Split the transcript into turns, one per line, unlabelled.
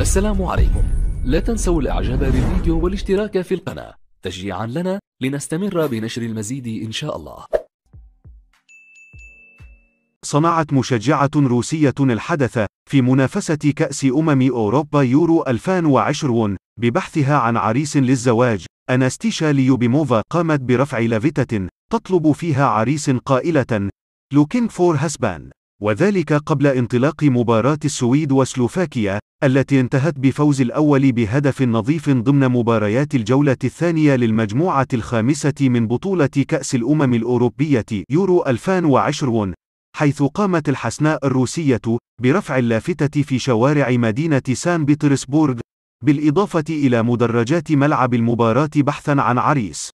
السلام عليكم لا تنسوا الاعجاب بالفيديو والاشتراك في القناة تشجيعا لنا لنستمر بنشر المزيد إن شاء الله
صنعت مشجعة روسية الحدث في منافسة كأس أمم أوروبا يورو 2020 ببحثها عن عريس للزواج أناستيشا ليوبيموفا قامت برفع لافتة تطلب فيها عريس قائلة Looking for husband وذلك قبل انطلاق مباراة السويد وسلوفاكيا، التي انتهت بفوز الأول بهدف نظيف ضمن مباريات الجولة الثانية للمجموعة الخامسة من بطولة كأس الأمم الأوروبية يورو 2020 حيث قامت الحسناء الروسية برفع اللافتة في شوارع مدينة سان بطرسبورغ، بالإضافة إلى مدرجات ملعب المباراة بحثًا عن
عريس.